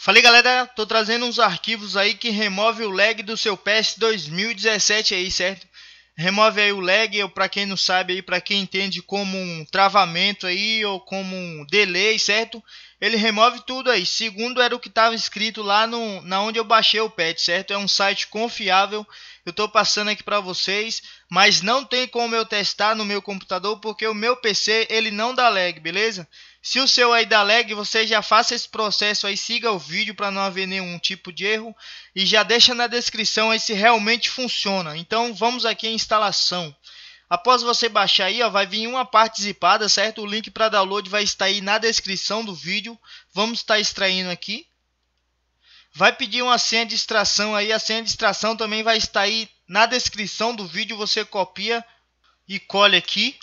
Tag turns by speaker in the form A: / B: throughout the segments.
A: Falei galera, tô trazendo uns arquivos aí que remove o lag do seu PS 2017 aí, certo? Remove aí o lag, pra para quem não sabe aí, para quem entende como um travamento aí ou como um delay, certo? Ele remove tudo aí. Segundo era o que estava escrito lá no na onde eu baixei o patch, certo? É um site confiável. Eu tô passando aqui para vocês, mas não tem como eu testar no meu computador porque o meu PC ele não dá lag, beleza? Se o seu aí dá lag, você já faça esse processo aí, siga o vídeo para não haver nenhum tipo de erro e já deixa na descrição aí se realmente funciona. Então vamos aqui em instalação. Após você baixar aí, ó, vai vir uma parte zipada, certo? O link para download vai estar aí na descrição do vídeo. Vamos estar tá extraindo aqui. Vai pedir uma senha de extração aí, a senha de extração também vai estar aí na descrição do vídeo, você copia e colhe aqui.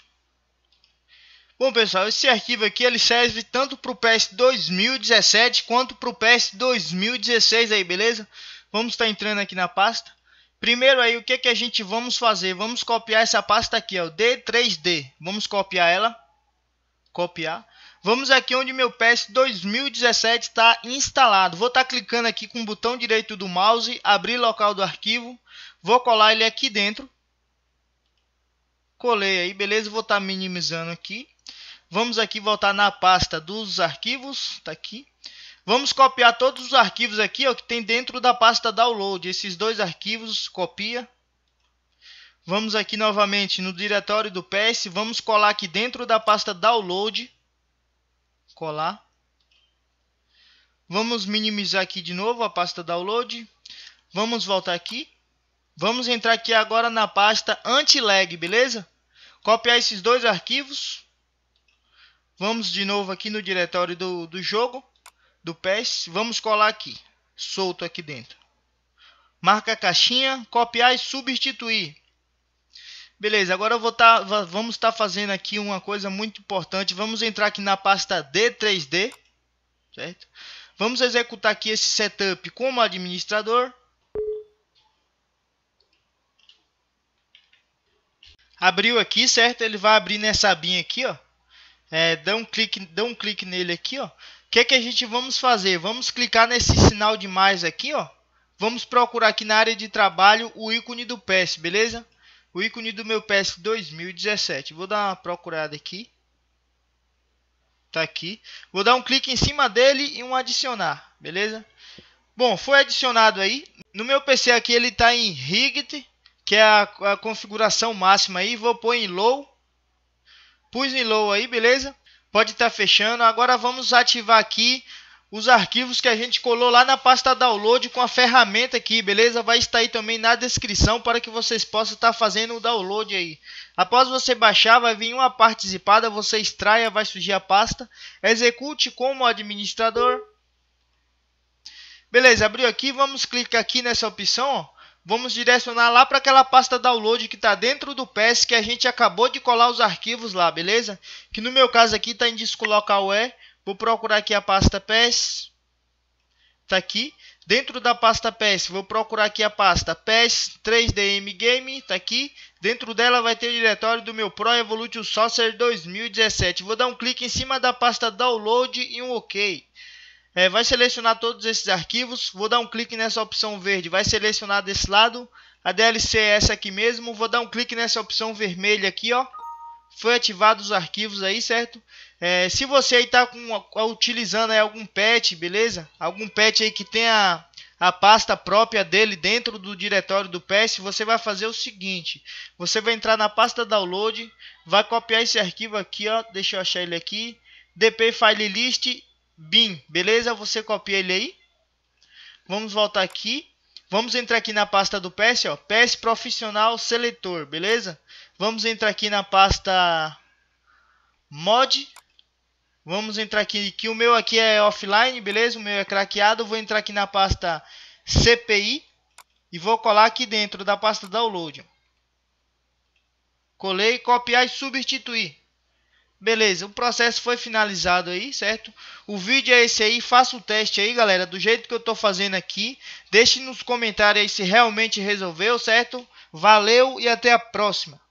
A: Bom pessoal, esse arquivo aqui ele serve tanto para o PS 2017 quanto para o PS 2016 aí, beleza? Vamos estar tá entrando aqui na pasta. Primeiro aí, o que que a gente vamos fazer? Vamos copiar essa pasta aqui, ó, D3D. Vamos copiar ela. Copiar. Vamos aqui onde meu PS 2017 está instalado. Vou estar tá clicando aqui com o botão direito do mouse, abrir local do arquivo. Vou colar ele aqui dentro. Colei aí, beleza? Vou estar tá minimizando aqui Vamos aqui voltar na pasta dos arquivos, tá aqui. Vamos copiar todos os arquivos aqui, ó, que tem dentro da pasta download. Esses dois arquivos, copia. Vamos aqui novamente no diretório do PS, vamos colar aqui dentro da pasta download. Colar. Vamos minimizar aqui de novo a pasta download. Vamos voltar aqui. Vamos entrar aqui agora na pasta anti-lag, beleza? Copiar esses dois arquivos. Vamos de novo aqui no diretório do, do jogo, do PES. Vamos colar aqui, solto aqui dentro. Marca a caixinha, copiar e substituir. Beleza, agora tá, vamos estar tá fazendo aqui uma coisa muito importante. Vamos entrar aqui na pasta D3D, certo? Vamos executar aqui esse setup como administrador. Abriu aqui, certo? Ele vai abrir nessa abinha aqui, ó. É, dá um clique, dá um clique nele aqui, ó. O que é que a gente vamos fazer? Vamos clicar nesse sinal de mais aqui, ó. Vamos procurar aqui na área de trabalho o ícone do PS, beleza? O ícone do meu PS 2017. Vou dar uma procurada aqui. Tá aqui. Vou dar um clique em cima dele e um adicionar, beleza? Bom, foi adicionado aí. No meu PC aqui ele está em rigged, que é a, a configuração máxima aí. Vou pôr em low Pus em low aí, beleza? Pode estar tá fechando. Agora vamos ativar aqui os arquivos que a gente colou lá na pasta download com a ferramenta aqui, beleza? Vai estar aí também na descrição para que vocês possam estar tá fazendo o download aí. Após você baixar, vai vir uma parte zipada, você extraia, vai surgir a pasta, execute como administrador. Beleza, abriu aqui, vamos clicar aqui nessa opção, ó vamos direcionar lá para aquela pasta download que está dentro do PS que a gente acabou de colar os arquivos lá, beleza? Que no meu caso aqui está em disco local E. Vou procurar aqui a pasta PS. Está aqui. Dentro da pasta PS, vou procurar aqui a pasta PS 3DM Game, está aqui. Dentro dela vai ter o diretório do meu Pro Evolution Saucer 2017. Vou dar um clique em cima da pasta Download e um OK. É, vai selecionar todos esses arquivos. Vou dar um clique nessa opção verde. Vai selecionar desse lado. A DLC é essa aqui mesmo. Vou dar um clique nessa opção vermelha aqui, ó. Foi ativado os arquivos aí, certo? É, se você aí tá com, utilizando aí algum patch, beleza? Algum patch aí que tenha a pasta própria dele dentro do diretório do PS, você vai fazer o seguinte: você vai entrar na pasta download, vai copiar esse arquivo aqui, ó, deixa eu achar ele aqui, dp file list bin, beleza? Você copia ele aí. Vamos voltar aqui. Vamos entrar aqui na pasta do PS, ó, PS Profissional Seletor, beleza? Vamos entrar aqui na pasta Mod. Vamos entrar aqui, que o meu aqui é offline, beleza? O meu é craqueado. Vou entrar aqui na pasta CPI e vou colar aqui dentro da pasta Download. Colei, copiar e substituir. Beleza, o processo foi finalizado aí, certo? O vídeo é esse aí, faça o teste aí, galera, do jeito que eu tô fazendo aqui. Deixe nos comentários aí se realmente resolveu, certo? Valeu e até a próxima.